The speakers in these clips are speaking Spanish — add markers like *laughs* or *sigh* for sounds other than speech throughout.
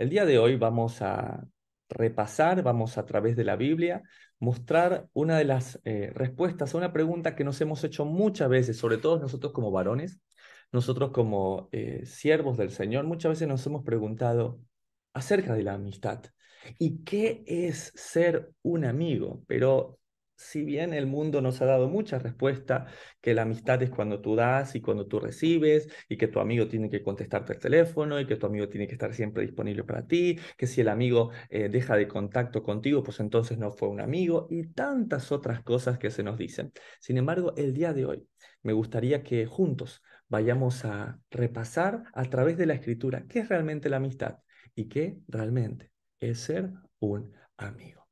El día de hoy vamos a repasar, vamos a través de la Biblia, mostrar una de las eh, respuestas a una pregunta que nos hemos hecho muchas veces, sobre todo nosotros como varones, nosotros como eh, siervos del Señor, muchas veces nos hemos preguntado acerca de la amistad y qué es ser un amigo, pero si bien el mundo nos ha dado muchas respuestas, que la amistad es cuando tú das y cuando tú recibes, y que tu amigo tiene que contestarte el teléfono, y que tu amigo tiene que estar siempre disponible para ti, que si el amigo eh, deja de contacto contigo, pues entonces no fue un amigo, y tantas otras cosas que se nos dicen. Sin embargo, el día de hoy me gustaría que juntos vayamos a repasar a través de la escritura qué es realmente la amistad y qué realmente es ser un amigo.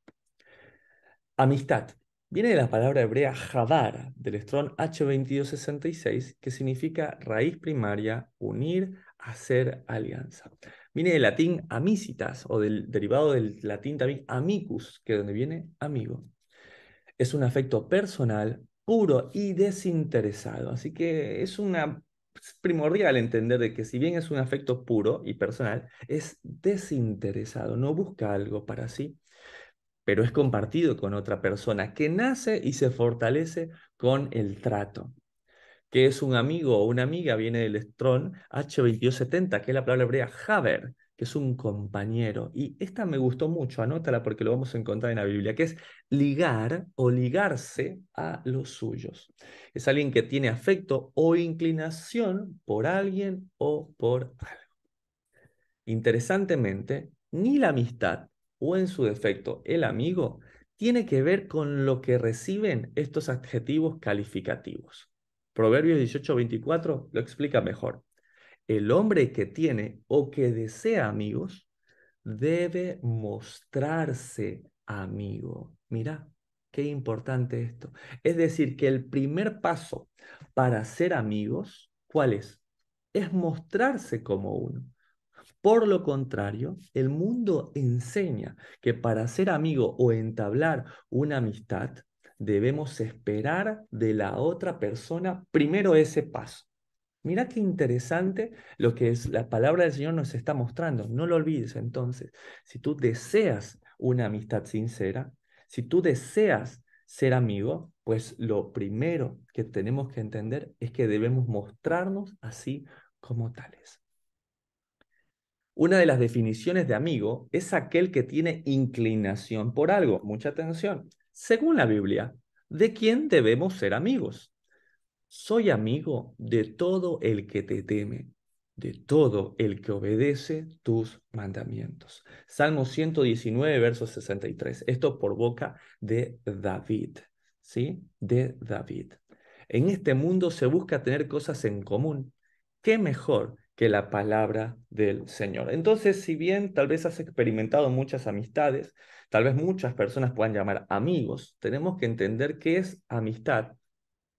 Amistad Viene de la palabra hebrea jabar, del estrón H2266, que significa raíz primaria, unir, hacer alianza. Viene del latín amicitas, o del, derivado del latín también amicus, que es donde viene amigo. Es un afecto personal, puro y desinteresado. Así que es una primordial entender de que si bien es un afecto puro y personal, es desinteresado, no busca algo para sí pero es compartido con otra persona que nace y se fortalece con el trato. Que es un amigo o una amiga, viene del estrón H2270, que es la palabra hebrea Haber, que es un compañero. Y esta me gustó mucho, anótala porque lo vamos a encontrar en la Biblia, que es ligar o ligarse a los suyos. Es alguien que tiene afecto o inclinación por alguien o por algo. Interesantemente, ni la amistad o en su defecto el amigo tiene que ver con lo que reciben estos adjetivos calificativos. Proverbios 18:24 lo explica mejor. El hombre que tiene o que desea amigos debe mostrarse amigo. Mira, qué importante esto. Es decir, que el primer paso para ser amigos, ¿cuál es? Es mostrarse como uno. Por lo contrario, el mundo enseña que para ser amigo o entablar una amistad, debemos esperar de la otra persona primero ese paso. Mira qué interesante lo que es la palabra del Señor nos está mostrando. No lo olvides entonces. Si tú deseas una amistad sincera, si tú deseas ser amigo, pues lo primero que tenemos que entender es que debemos mostrarnos así como tales. Una de las definiciones de amigo es aquel que tiene inclinación por algo. Mucha atención. Según la Biblia, ¿de quién debemos ser amigos? Soy amigo de todo el que te teme, de todo el que obedece tus mandamientos. Salmo 119, verso 63. Esto por boca de David. ¿Sí? De David. En este mundo se busca tener cosas en común. ¿Qué mejor que la palabra del Señor. Entonces, si bien tal vez has experimentado muchas amistades, tal vez muchas personas puedan llamar amigos, tenemos que entender qué es amistad,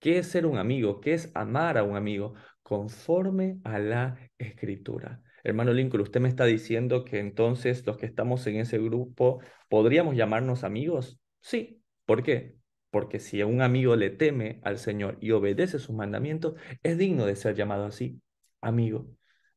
qué es ser un amigo, qué es amar a un amigo, conforme a la escritura. Hermano Lincoln, usted me está diciendo que entonces los que estamos en ese grupo podríamos llamarnos amigos. Sí, ¿por qué? Porque si a un amigo le teme al Señor y obedece sus mandamientos, es digno de ser llamado así, amigo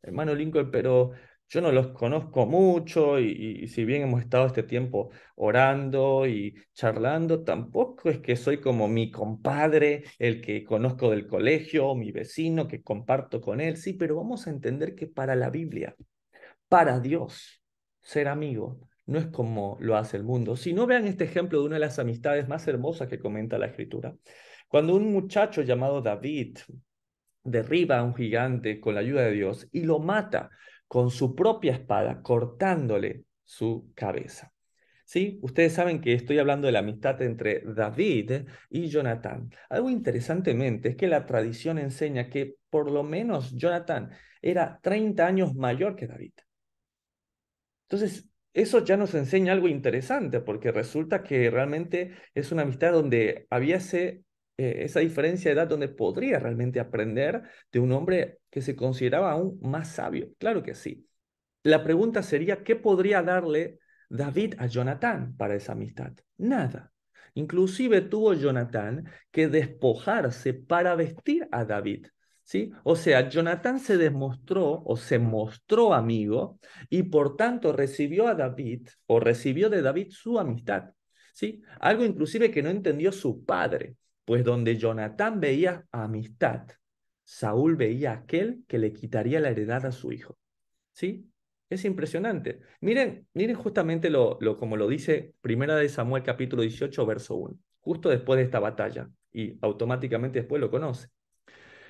hermano Lincoln, pero yo no los conozco mucho y, y, si bien hemos estado este tiempo orando y charlando, tampoco es que soy como mi compadre, el que conozco del colegio, mi vecino que comparto con él, sí, pero vamos a entender que para la Biblia, para Dios, ser amigo no es como lo hace el mundo. Si no vean este ejemplo de una de las amistades más hermosas que comenta la escritura, cuando un muchacho llamado David, derriba a un gigante con la ayuda de Dios y lo mata con su propia espada, cortándole su cabeza. ¿Sí? Ustedes saben que estoy hablando de la amistad entre David y Jonatán. Algo interesantemente es que la tradición enseña que por lo menos Jonatán era 30 años mayor que David. Entonces, eso ya nos enseña algo interesante, porque resulta que realmente es una amistad donde habíase eh, esa diferencia de edad donde podría realmente aprender de un hombre que se consideraba aún más sabio. Claro que sí. La pregunta sería, ¿qué podría darle David a Jonathan para esa amistad? Nada. Inclusive tuvo Jonathan que despojarse para vestir a David. ¿Sí? O sea, Jonathan se demostró o se mostró amigo y por tanto recibió a David o recibió de David su amistad. ¿Sí? Algo inclusive que no entendió su padre. Pues donde Jonatán veía amistad, Saúl veía aquel que le quitaría la heredad a su hijo. ¿Sí? Es impresionante. Miren, miren justamente lo, como lo dice Primera de Samuel capítulo 18, verso 1, justo después de esta batalla, y automáticamente después lo conoce.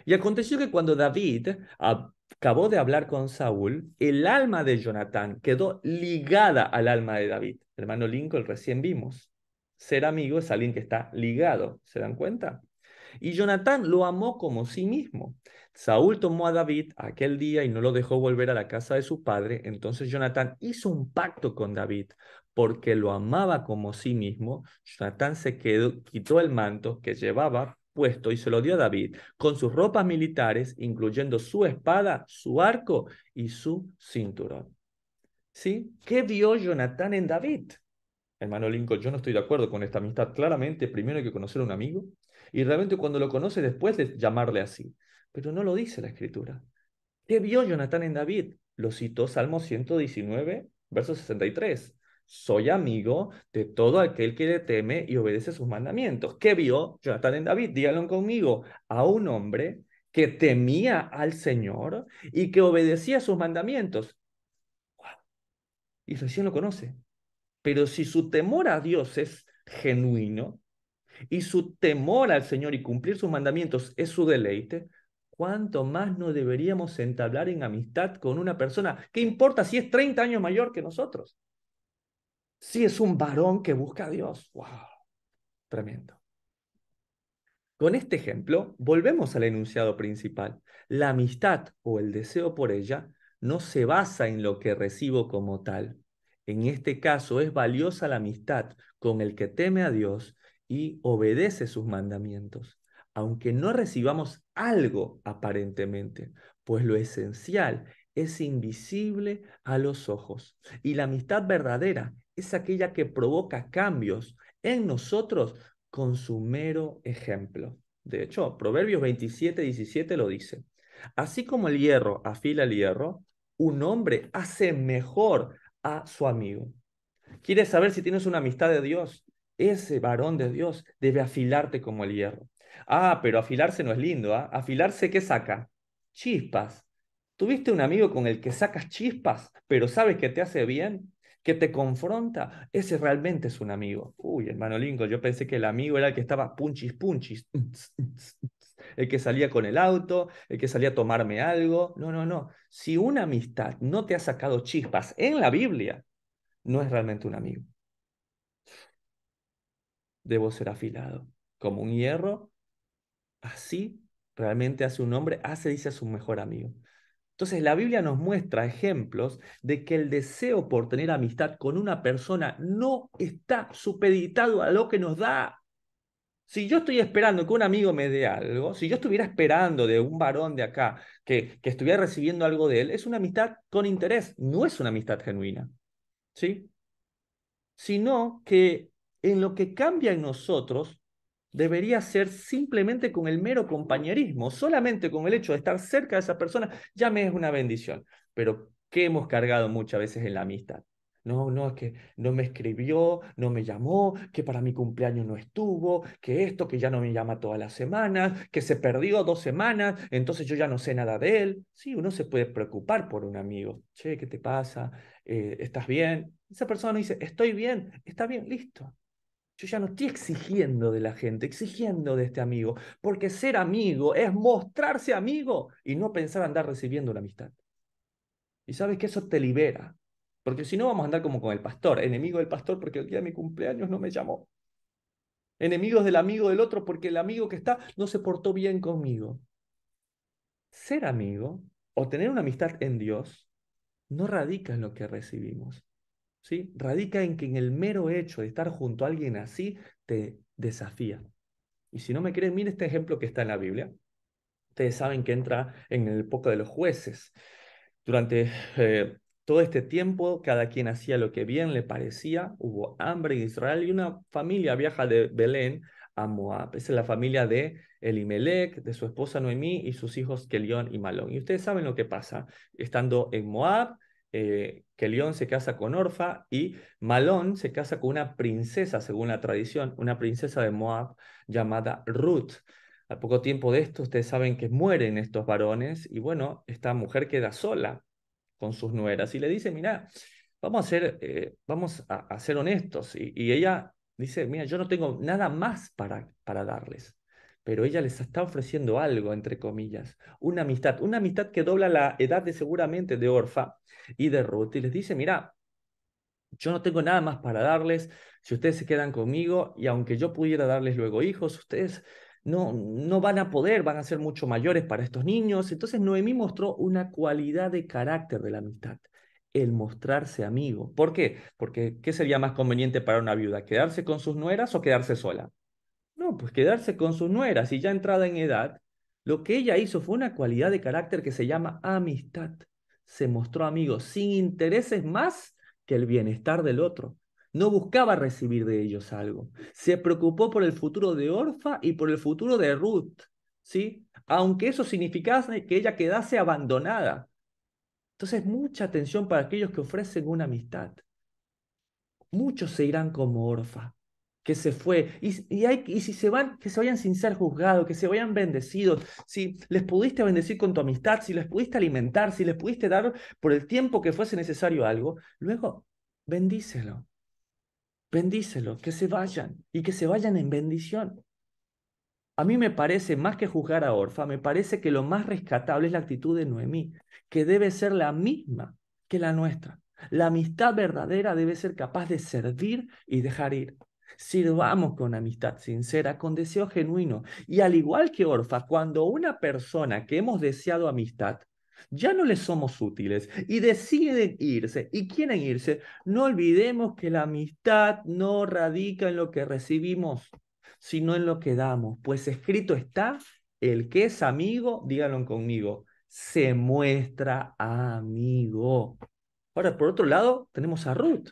Y aconteció que cuando David acabó de hablar con Saúl, el alma de Jonatán quedó ligada al alma de David. Hermano Lincoln, recién vimos. Ser amigo es alguien que está ligado, ¿se dan cuenta? Y Jonatán lo amó como sí mismo. Saúl tomó a David aquel día y no lo dejó volver a la casa de su padre. Entonces Jonatán hizo un pacto con David porque lo amaba como sí mismo. Jonatán se quedó, quitó el manto que llevaba puesto y se lo dio a David con sus ropas militares, incluyendo su espada, su arco y su cinturón. ¿Sí? ¿Qué vio Jonatán en David? hermano Lincoln, yo no estoy de acuerdo con esta amistad. Claramente, primero hay que conocer a un amigo y realmente cuando lo conoce después de llamarle así. Pero no lo dice la escritura. ¿Qué vio Jonathan en David? Lo citó Salmo 119, verso 63. Soy amigo de todo aquel que le teme y obedece sus mandamientos. ¿Qué vio Jonathan en David? Díganlo conmigo. A un hombre que temía al Señor y que obedecía sus mandamientos. Y recién lo conoce. Pero si su temor a Dios es genuino y su temor al Señor y cumplir sus mandamientos es su deleite, ¿cuánto más no deberíamos entablar en amistad con una persona? ¿Qué importa si es 30 años mayor que nosotros? Si es un varón que busca a Dios. ¡Wow! Tremendo. Con este ejemplo, volvemos al enunciado principal. La amistad o el deseo por ella no se basa en lo que recibo como tal, en este caso es valiosa la amistad con el que teme a Dios y obedece sus mandamientos, aunque no recibamos algo aparentemente, pues lo esencial es invisible a los ojos. Y la amistad verdadera es aquella que provoca cambios en nosotros con su mero ejemplo. De hecho, Proverbios 27, 17 lo dice. Así como el hierro afila el hierro, un hombre hace mejor a su amigo. ¿Quieres saber si tienes una amistad de Dios? Ese varón de Dios debe afilarte como el hierro. Ah, pero afilarse no es lindo, ¿ah? Afilarse, ¿qué saca? Chispas. ¿Tuviste un amigo con el que sacas chispas, pero sabes que te hace bien? que te confronta, ese realmente es un amigo. Uy, hermano lingo yo pensé que el amigo era el que estaba punchis punchis, *laughs* el que salía con el auto, el que salía a tomarme algo. No, no, no. Si una amistad no te ha sacado chispas en la Biblia, no es realmente un amigo. Debo ser afilado como un hierro. Así realmente hace un hombre, hace, dice a su mejor amigo. Entonces la Biblia nos muestra ejemplos de que el deseo por tener amistad con una persona no está supeditado a lo que nos da si yo estoy esperando que un amigo me dé algo, si yo estuviera esperando de un varón de acá que, que estuviera recibiendo algo de él, es una amistad con interés, no es una amistad genuina. ¿Sí? Sino que en lo que cambia en nosotros debería ser simplemente con el mero compañerismo, solamente con el hecho de estar cerca de esa persona, ya me es una bendición. Pero ¿qué hemos cargado muchas veces en la amistad. No, no, es que no me escribió, no me llamó, que para mi cumpleaños no estuvo, que esto, que ya no me llama todas las semanas, que se perdió dos semanas, entonces yo ya no sé nada de él. Sí, uno se puede preocupar por un amigo. Che, ¿qué te pasa? Eh, ¿Estás bien? Esa persona dice, estoy bien, está bien, listo. Yo ya no estoy exigiendo de la gente, exigiendo de este amigo, porque ser amigo es mostrarse amigo y no pensar en andar recibiendo una amistad. Y sabes que eso te libera, porque si no, vamos a andar como con el pastor, enemigo del pastor porque el día de mi cumpleaños no me llamó. Enemigos del amigo del otro porque el amigo que está no se portó bien conmigo. Ser amigo o tener una amistad en Dios no radica en lo que recibimos. ¿sí? Radica en que en el mero hecho de estar junto a alguien así te desafía. Y si no me creen, mire este ejemplo que está en la Biblia. Ustedes saben que entra en el poco de los jueces. Durante eh, todo este tiempo, cada quien hacía lo que bien le parecía, hubo hambre en Israel y una familia viaja de Belén a Moab. Esa es la familia de Elimelech, de su esposa Noemí y sus hijos Kelión y Malón. Y ustedes saben lo que pasa. Estando en Moab, eh, Kelión se casa con Orfa y Malón se casa con una princesa, según la tradición, una princesa de Moab llamada Ruth. Al poco tiempo de esto, ustedes saben que mueren estos varones y bueno, esta mujer queda sola con sus nueras y le dice, mira, vamos a ser, eh, vamos a, honestos. Y, ella dice, mira, yo no tengo nada más para, para darles. Pero ella les está ofreciendo algo, entre comillas, una amistad, una amistad que dobla la edad de seguramente de Orfa y de Ruth. Y les dice, mira, yo no tengo nada más para darles, si ustedes se quedan conmigo y aunque yo pudiera darles luego hijos, ustedes no, no van a poder, van a ser mucho mayores para estos niños. Entonces Noemí mostró una cualidad de carácter de la amistad, el mostrarse amigo. ¿Por qué? Porque ¿qué sería más conveniente para una viuda? ¿Quedarse con sus nueras o quedarse sola? No, pues quedarse con sus nueras y ya entrada en edad, lo que ella hizo fue una cualidad de carácter que se llama amistad. Se mostró amigo sin intereses más que el bienestar del otro. No buscaba recibir de ellos algo. Se preocupó por el futuro de Orfa y por el futuro de Ruth, ¿sí? Aunque eso significase que ella quedase abandonada. Entonces, mucha atención para aquellos que ofrecen una amistad. Muchos se irán como Orfa, que se fue. Y, hay, y, si se van, que se vayan sin ser juzgados, que se vayan bendecidos. Si les pudiste bendecir con tu amistad, si les pudiste alimentar, si les pudiste dar por el tiempo que fuese necesario algo, luego bendícelo bendícelo, que se vayan y que se vayan en bendición. A mí me parece, más que juzgar a Orfa, me parece que lo más rescatable es la actitud de Noemí, que debe ser la misma que la nuestra. La amistad verdadera debe ser capaz de servir y dejar ir. Sirvamos con amistad sincera, con deseo genuino. Y al igual que Orfa, cuando una persona que hemos deseado amistad ya no les somos útiles y deciden irse y quieren irse, no olvidemos que la amistad no radica en lo que recibimos, sino en lo que damos, pues escrito está, el que es amigo, díganlo conmigo, se muestra amigo. Ahora, por otro lado, tenemos a Ruth.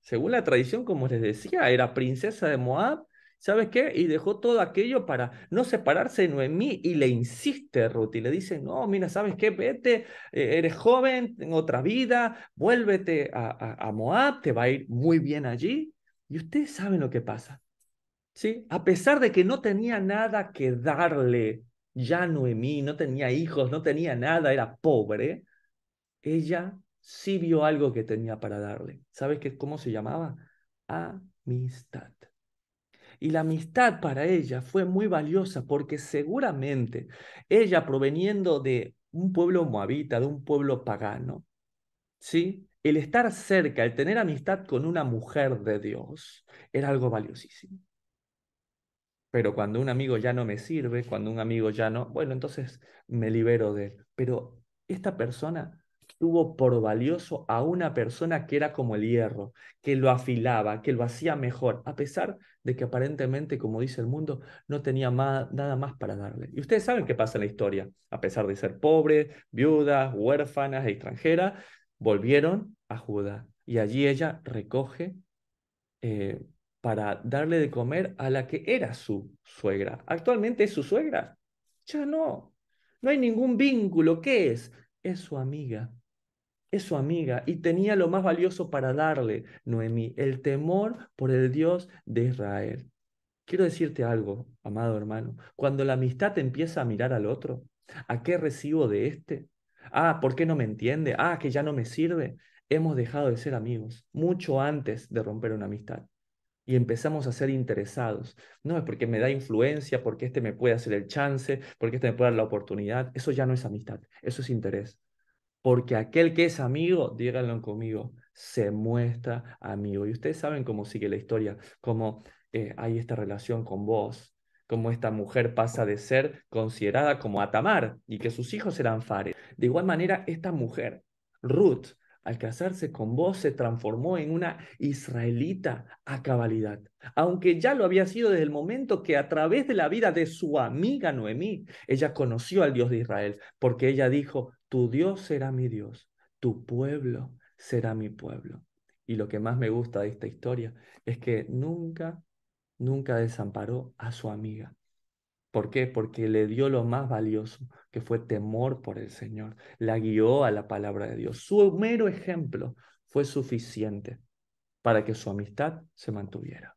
Según la tradición, como les decía, era princesa de Moab ¿Sabes qué? Y dejó todo aquello para no separarse de Noemí y le insiste Ruth y le dice, no, mira, ¿sabes qué? Vete, eh, eres joven, en otra vida, vuélvete a, Moab, te va a ir muy bien allí. Y ustedes saben lo que pasa. ¿Sí? A pesar de que no tenía nada que darle ya Noemí, no tenía hijos, no tenía nada, era pobre, ella sí vio algo que tenía para darle. ¿Sabes qué, cómo se llamaba? Amistad. Y la amistad para ella fue muy valiosa porque seguramente ella proveniendo de un pueblo moabita, de un pueblo pagano, ¿sí? El estar cerca, el tener amistad con una mujer de Dios era algo valiosísimo. Pero cuando un amigo ya no me sirve, cuando un amigo ya no, bueno, entonces me libero de él. Pero esta persona tuvo por valioso a una persona que era como el hierro, que lo afilaba, que lo hacía mejor, a pesar de que aparentemente, como dice el mundo, no tenía nada más para darle. Y ustedes saben qué pasa en la historia. A pesar de ser pobre, viudas, huérfanas extranjera, extranjeras, volvieron a Judá. Y allí ella recoge eh, para darle de comer a la que era su suegra. Actualmente es su suegra. Ya no. No hay ningún vínculo. ¿Qué es? Es su amiga es su amiga y tenía lo más valioso para darle, Noemí, el temor por el Dios de Israel. Quiero decirte algo, amado hermano, cuando la amistad empieza a mirar al otro, ¿a qué recibo de este? Ah, ¿por qué no me entiende? Ah, que ya no me sirve. Hemos dejado de ser amigos mucho antes de romper una amistad y empezamos a ser interesados. No es porque me da influencia, porque este me puede hacer el chance, porque este me puede dar la oportunidad. Eso ya no es amistad, eso es interés porque aquel que es amigo, díganlo conmigo, se muestra amigo. Y ustedes saben cómo sigue la historia, cómo eh, hay esta relación con vos, cómo esta mujer pasa de ser considerada como Atamar y que sus hijos eran Fares. De igual manera, esta mujer, Ruth, al casarse con vos se transformó en una israelita a cabalidad, aunque ya lo había sido desde el momento que a través de la vida de su amiga Noemí, ella conoció al Dios de Israel, porque ella dijo, tu Dios será mi Dios, tu pueblo será mi pueblo. Y lo que más me gusta de esta historia es que nunca, nunca desamparó a su amiga. ¿Por qué? Porque le dio lo más valioso, que fue temor por el Señor. La guió a la palabra de Dios. Su mero ejemplo fue suficiente para que su amistad se mantuviera.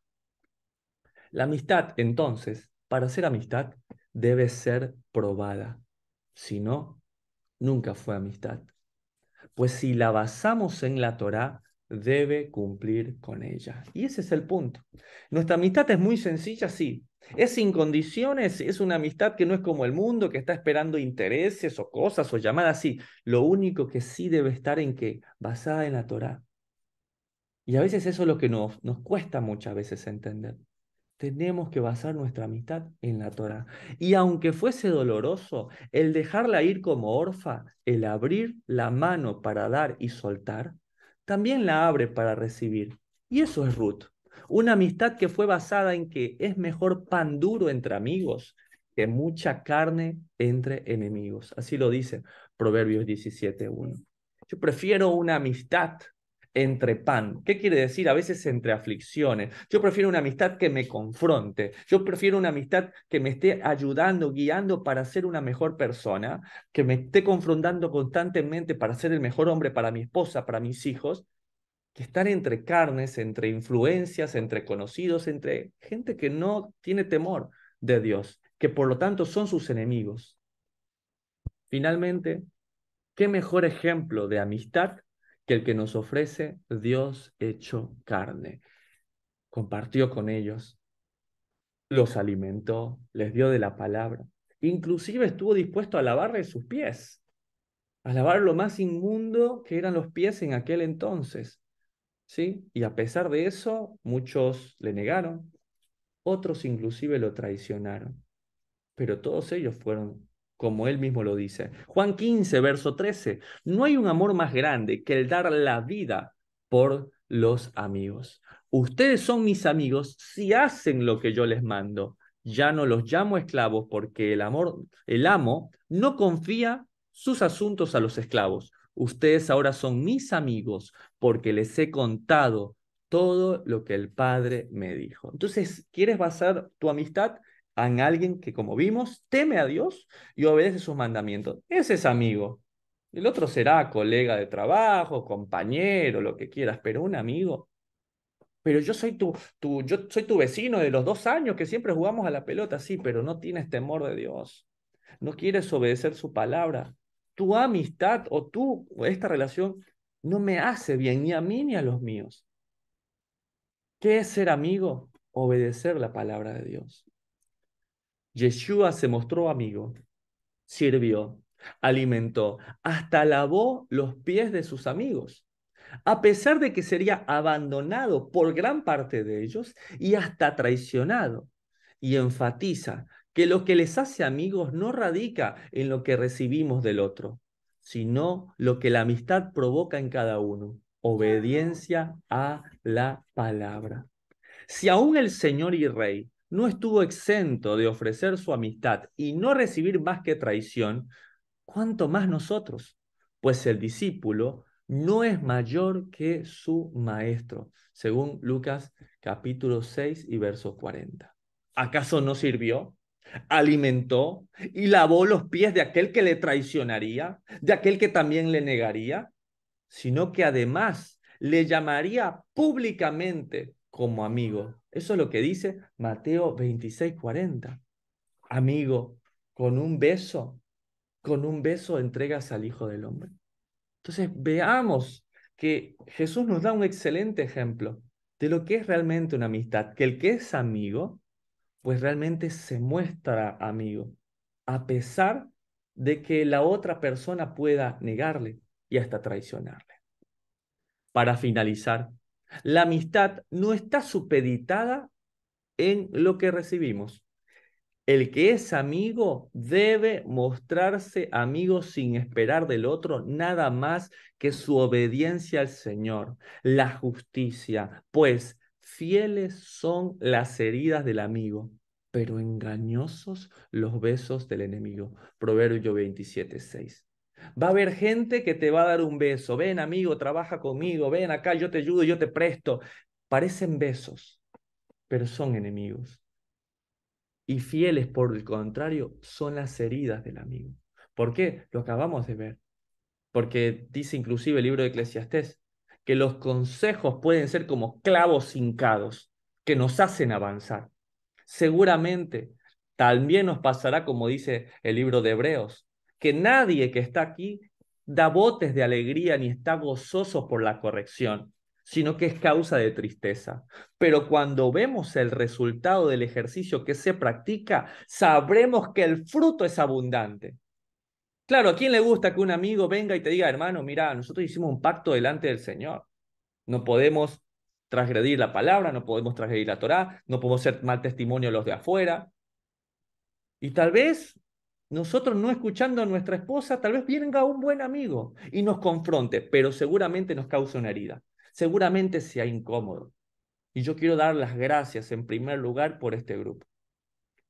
La amistad, entonces, para ser amistad, debe ser probada. Si no, nunca fue amistad. Pues si la basamos en la Torá, debe cumplir con ella. Y ese es el punto. Nuestra amistad es muy sencilla, sí. Es sin condiciones, es una amistad que no es como el mundo, que está esperando intereses o cosas o llamadas sí. Lo único que sí debe estar en que, basada en la Torá. Y a veces eso es lo que nos, nos cuesta muchas veces entender. Tenemos que basar nuestra amistad en la Torah. Y aunque fuese doloroso, el dejarla ir como orfa, el abrir la mano para dar y soltar, también la abre para recibir. Y eso es Ruth. Una amistad que fue basada en que es mejor pan duro entre amigos que mucha carne entre enemigos. Así lo dice Proverbios 17.1. Yo prefiero una amistad entre pan. ¿Qué quiere decir? A veces entre aflicciones. Yo prefiero una amistad que me confronte. Yo prefiero una amistad que me esté ayudando, guiando para ser una mejor persona, que me esté confrontando constantemente para ser el mejor hombre para mi esposa, para mis hijos, que estar entre carnes, entre influencias, entre conocidos, entre gente que no tiene temor de Dios, que por lo tanto son sus enemigos. Finalmente, ¿qué mejor ejemplo de amistad el que nos ofrece Dios hecho carne. Compartió con ellos, los alimentó, les dio de la palabra. Inclusive estuvo dispuesto a lavarle sus pies, a lavar lo más inmundo que eran los pies en aquel entonces. ¿Sí? Y a pesar de eso, muchos le negaron, otros inclusive lo traicionaron, pero todos ellos fueron como él mismo lo dice. Juan 15, verso 13, no hay un amor más grande que el dar la vida por los amigos. Ustedes son mis amigos si hacen lo que yo les mando. Ya no los llamo esclavos porque el amor, el amo no confía sus asuntos a los esclavos. Ustedes ahora son mis amigos porque les he contado todo lo que el Padre me dijo. Entonces, ¿quieres basar tu amistad a alguien que, como vimos, teme a Dios y obedece sus mandamientos. Ese es amigo. El otro será colega de trabajo, compañero, lo que quieras, pero un amigo. Pero yo soy tu, tu, yo soy tu vecino de los dos años que siempre jugamos a la pelota, sí, pero no tienes temor de Dios. No quieres obedecer su palabra. Tu amistad o tú, o esta relación, no me hace bien ni a mí ni a los míos. ¿Qué es ser amigo? Obedecer la palabra de Dios. Yeshua se mostró amigo, sirvió, alimentó, hasta lavó los pies de sus amigos, a pesar de que sería abandonado por gran parte de ellos y hasta traicionado. Y enfatiza que lo que les hace amigos no radica en lo que recibimos del otro, sino lo que la amistad provoca en cada uno, obediencia a la palabra. Si aún el Señor y Rey no estuvo exento de ofrecer su amistad y no recibir más que traición, ¿cuánto más nosotros, pues el discípulo no es mayor que su maestro, según Lucas capítulo 6 y verso 40. ¿Acaso no sirvió? ¿Alimentó y lavó los pies de aquel que le traicionaría, de aquel que también le negaría? Sino que además le llamaría públicamente como amigo eso es lo que dice Mateo 26, 40. Amigo, con un beso, con un beso entregas al Hijo del Hombre. Entonces veamos que Jesús nos da un excelente ejemplo de lo que es realmente una amistad, que el que es amigo, pues realmente se muestra amigo, a pesar de que la otra persona pueda negarle y hasta traicionarle. Para finalizar, la amistad no está supeditada en lo que recibimos. El que es amigo debe mostrarse amigo sin esperar del otro nada más que su obediencia al Señor, la justicia, pues fieles son las heridas del amigo, pero engañosos los besos del enemigo. Proverbio 27, 6. Va a haber gente que te va a dar un beso. Ven, amigo, trabaja conmigo. Ven acá, yo te ayudo, yo te presto. Parecen besos, pero son enemigos. Y fieles, por el contrario, son las heridas del amigo. ¿Por qué? Lo acabamos de ver. Porque dice inclusive el libro de Eclesiastés que los consejos pueden ser como clavos hincados que nos hacen avanzar. Seguramente también nos pasará, como dice el libro de Hebreos, que nadie que está aquí da botes de alegría ni está gozoso por la corrección, sino que es causa de tristeza. Pero cuando vemos el resultado del ejercicio que se practica, sabremos que el fruto es abundante. Claro, ¿a quién le gusta que un amigo venga y te diga, hermano, mira, nosotros hicimos un pacto delante del Señor? No podemos transgredir la palabra, no podemos transgredir la Torá, no podemos ser mal testimonio a los de afuera. Y tal vez nosotros no escuchando a nuestra esposa, tal vez venga un buen amigo y nos confronte, pero seguramente nos causa una herida, seguramente sea incómodo. Y yo quiero dar las gracias en primer lugar por este grupo.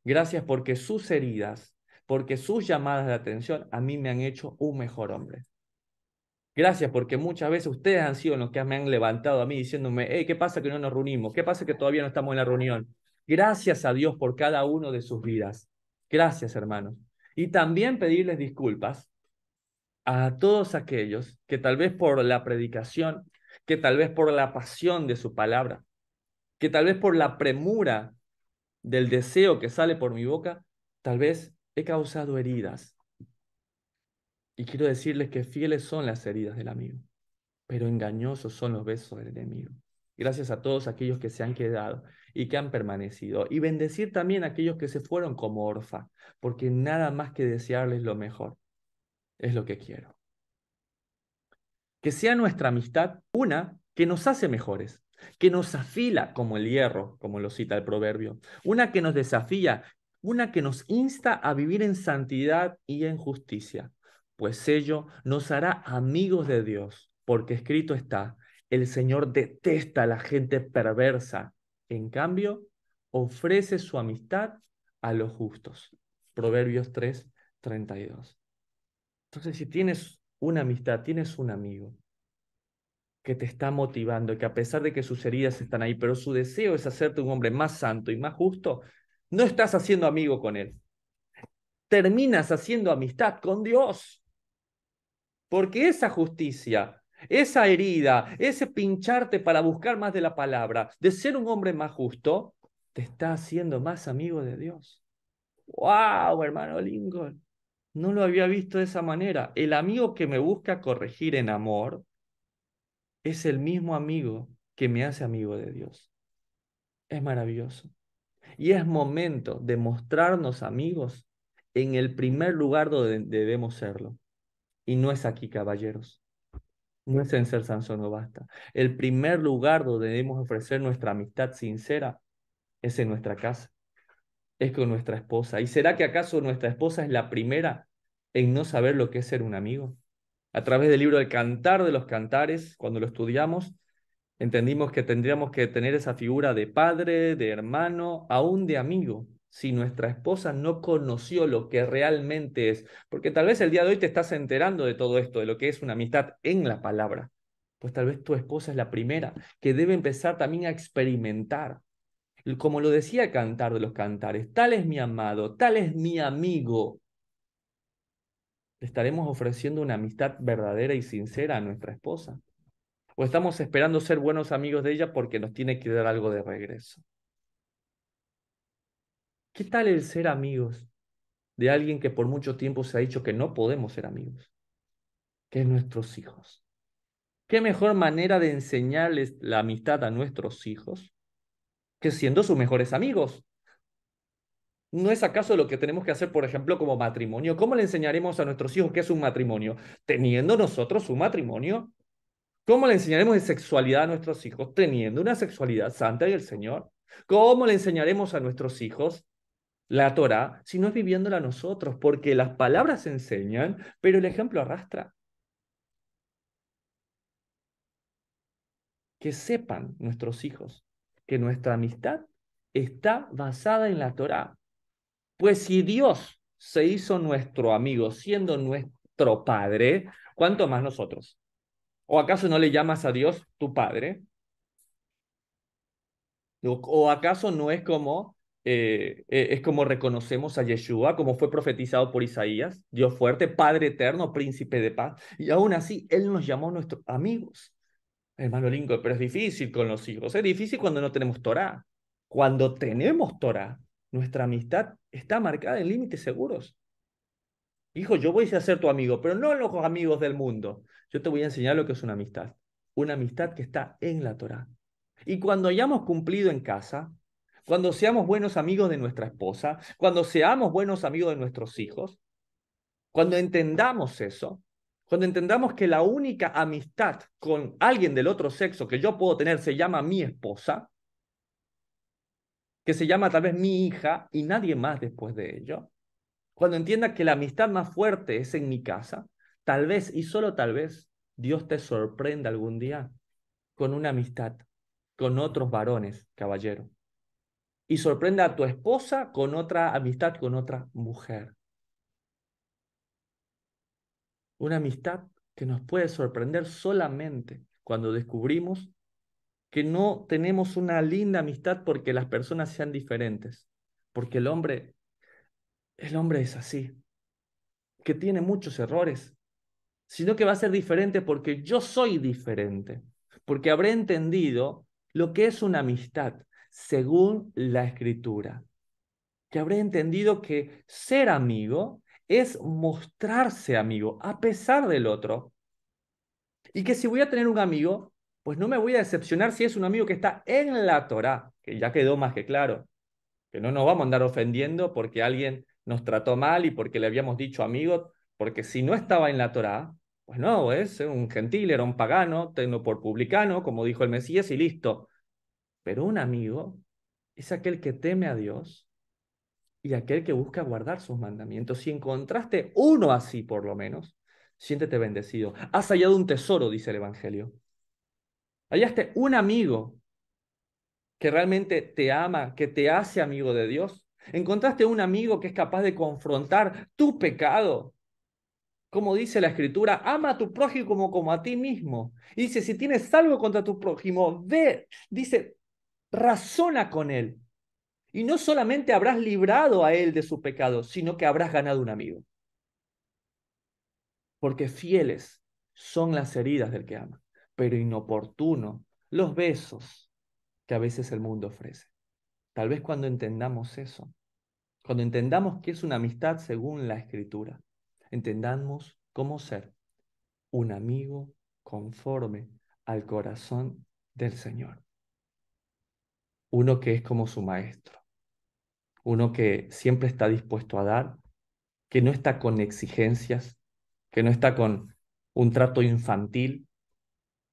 Gracias porque sus heridas, porque sus llamadas de atención a mí me han hecho un mejor hombre. Gracias porque muchas veces ustedes han sido los que me han levantado a mí diciéndome, ¿qué pasa que no nos reunimos? ¿Qué pasa que todavía no estamos en la reunión? Gracias a Dios por cada uno de sus vidas. Gracias, hermanos. Y también pedirles disculpas a todos aquellos que tal vez por la predicación, que tal vez por la pasión de su palabra, que tal vez por la premura del deseo que sale por mi boca, tal vez he causado heridas. Y quiero decirles que fieles son las heridas del amigo, pero engañosos son los besos del enemigo. Gracias a todos aquellos que se han quedado y que han permanecido. Y bendecir también a aquellos que se fueron como orfa, porque nada más que desearles lo mejor es lo que quiero. Que sea nuestra amistad una que nos hace mejores, que nos afila como el hierro, como lo cita el proverbio, una que nos desafía, una que nos insta a vivir en santidad y en justicia, pues ello nos hará amigos de Dios, porque escrito está, el Señor detesta a la gente perversa en cambio, ofrece su amistad a los justos. Proverbios 3, 32. Entonces, si tienes una amistad, tienes un amigo que te está motivando, que a pesar de que sus heridas están ahí, pero su deseo es hacerte un hombre más santo y más justo, no estás haciendo amigo con él. Terminas haciendo amistad con Dios. Porque esa justicia esa herida, ese pincharte para buscar más de la palabra, de ser un hombre más justo, te está haciendo más amigo de Dios. ¡Wow, hermano Lincoln! No lo había visto de esa manera. El amigo que me busca corregir en amor es el mismo amigo que me hace amigo de Dios. Es maravilloso. Y es momento de mostrarnos amigos en el primer lugar donde debemos serlo. Y no es aquí, caballeros. No es en ser Sansón no basta. El primer lugar donde debemos ofrecer nuestra amistad sincera es en nuestra casa, es con nuestra esposa. ¿Y será que acaso nuestra esposa es la primera en no saber lo que es ser un amigo? A través del libro El Cantar de los Cantares, cuando lo estudiamos, entendimos que tendríamos que tener esa figura de padre, de hermano, aún de amigo, si nuestra esposa no conoció lo que realmente es, porque tal vez el día de hoy te estás enterando de todo esto, de lo que es una amistad en la palabra, pues tal vez tu esposa es la primera que debe empezar también a experimentar. Como lo decía cantar de los cantares, tal es mi amado, tal es mi amigo. estaremos ofreciendo una amistad verdadera y sincera a nuestra esposa? ¿O estamos esperando ser buenos amigos de ella porque nos tiene que dar algo de regreso? ¿Qué tal el ser amigos de alguien que por mucho tiempo se ha dicho que no podemos ser amigos? Que es nuestros hijos. ¿Qué mejor manera de enseñarles la amistad a nuestros hijos que siendo sus mejores amigos? ¿No es acaso lo que tenemos que hacer, por ejemplo, como matrimonio? ¿Cómo le enseñaremos a nuestros hijos qué es un matrimonio? Teniendo nosotros un matrimonio. ¿Cómo le enseñaremos de sexualidad a nuestros hijos? Teniendo una sexualidad santa y el Señor. ¿Cómo le enseñaremos a nuestros hijos la Torah, no es viviéndola nosotros, porque las palabras enseñan, pero el ejemplo arrastra. Que sepan nuestros hijos que nuestra amistad está basada en la Torah. Pues si Dios se hizo nuestro amigo siendo nuestro padre, ¿cuánto más nosotros? ¿O acaso no le llamas a Dios tu padre? ¿O acaso no es como eh, eh, es como reconocemos a Yeshua, como fue profetizado por Isaías, Dios fuerte, Padre eterno, príncipe de paz. Y aún así, Él nos llamó nuestros amigos. Hermano Lincoln, pero es difícil con los hijos. Es difícil cuando no tenemos Torah. Cuando tenemos Torah, nuestra amistad está marcada en límites seguros. Hijo, yo voy a ser tu amigo, pero no los amigos del mundo. Yo te voy a enseñar lo que es una amistad. Una amistad que está en la torá Y cuando hayamos cumplido en casa, cuando seamos buenos amigos de nuestra esposa, cuando seamos buenos amigos de nuestros hijos, cuando entendamos eso, cuando entendamos que la única amistad con alguien del otro sexo que yo puedo tener se llama mi esposa, que se llama tal vez mi hija y nadie más después de ello, cuando entienda que la amistad más fuerte es en mi casa, tal vez y solo tal vez Dios te sorprenda algún día con una amistad con otros varones, caballero y sorprende a tu esposa con otra amistad, con otra mujer. Una amistad que nos puede sorprender solamente cuando descubrimos que no tenemos una linda amistad porque las personas sean diferentes, porque el hombre, el hombre es así, que tiene muchos errores, sino que va a ser diferente porque yo soy diferente, porque habré entendido lo que es una amistad, según la escritura. Que habré entendido que ser amigo es mostrarse amigo a pesar del otro. Y que si voy a tener un amigo, pues no me voy a decepcionar si es un amigo que está en la Torá, que ya quedó más que claro, que no nos vamos a andar ofendiendo porque alguien nos trató mal y porque le habíamos dicho amigo, porque si no estaba en la Torá, pues no, es un gentil, era un pagano, tengo por publicano, como dijo el Mesías, y listo. Pero un amigo es aquel que teme a Dios y aquel que busca guardar sus mandamientos. Si encontraste uno así, por lo menos, siéntete bendecido. Has hallado un tesoro, dice el Evangelio. Hallaste un amigo que realmente te ama, que te hace amigo de Dios. Encontraste un amigo que es capaz de confrontar tu pecado. Como dice la escritura, ama a tu prójimo como, a ti mismo. Y dice, si tienes algo contra tu prójimo, ve, dice, razona con él. Y no solamente habrás librado a él de su pecado, sino que habrás ganado un amigo. Porque fieles son las heridas del que ama, pero inoportuno los besos que a veces el mundo ofrece. Tal vez cuando entendamos eso, cuando entendamos que es una amistad según la escritura, entendamos cómo ser un amigo conforme al corazón del Señor uno que es como su maestro, uno que siempre está dispuesto a dar, que no está con exigencias, que no está con un trato infantil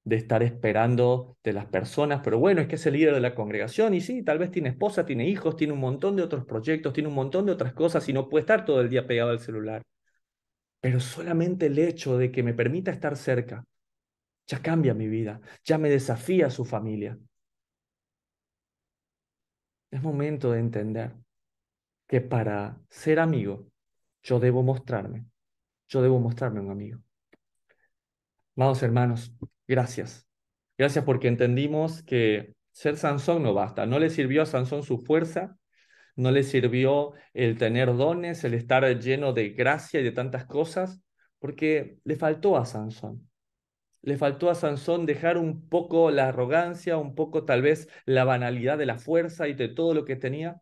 de estar esperando de las personas, pero bueno, es que es el líder de la congregación y sí, tal vez tiene esposa, tiene hijos, tiene un montón de otros proyectos, tiene un montón de otras cosas y no puede estar todo el día pegado al celular. Pero solamente el hecho de que me permita estar cerca, ya cambia mi vida, ya me desafía a su familia, es momento de entender que para ser amigo, yo debo mostrarme. Yo debo mostrarme un amigo. Amados hermanos, gracias. Gracias porque entendimos que ser Sansón no basta. No le sirvió a Sansón su fuerza, no le sirvió el tener dones, el estar lleno de gracia y de tantas cosas, porque le faltó a Sansón. Le faltó a Sansón dejar un poco la arrogancia, un poco tal vez la banalidad de la fuerza y de todo lo que tenía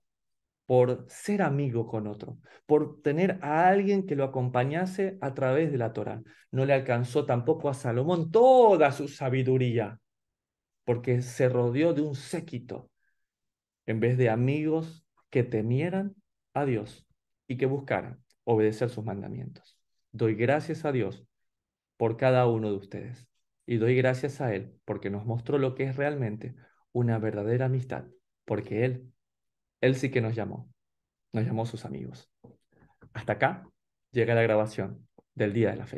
por ser amigo con otro, por tener a alguien que lo acompañase a través de la Torá. No le alcanzó tampoco a Salomón toda su sabiduría, porque se rodeó de un séquito, en vez de amigos que temieran a Dios y que buscaran obedecer sus mandamientos. Doy gracias a Dios por cada uno de ustedes y doy gracias a Él porque nos mostró lo que es realmente una verdadera amistad, porque Él, Él sí que nos llamó, nos llamó sus amigos. Hasta acá llega la grabación del día de la fecha.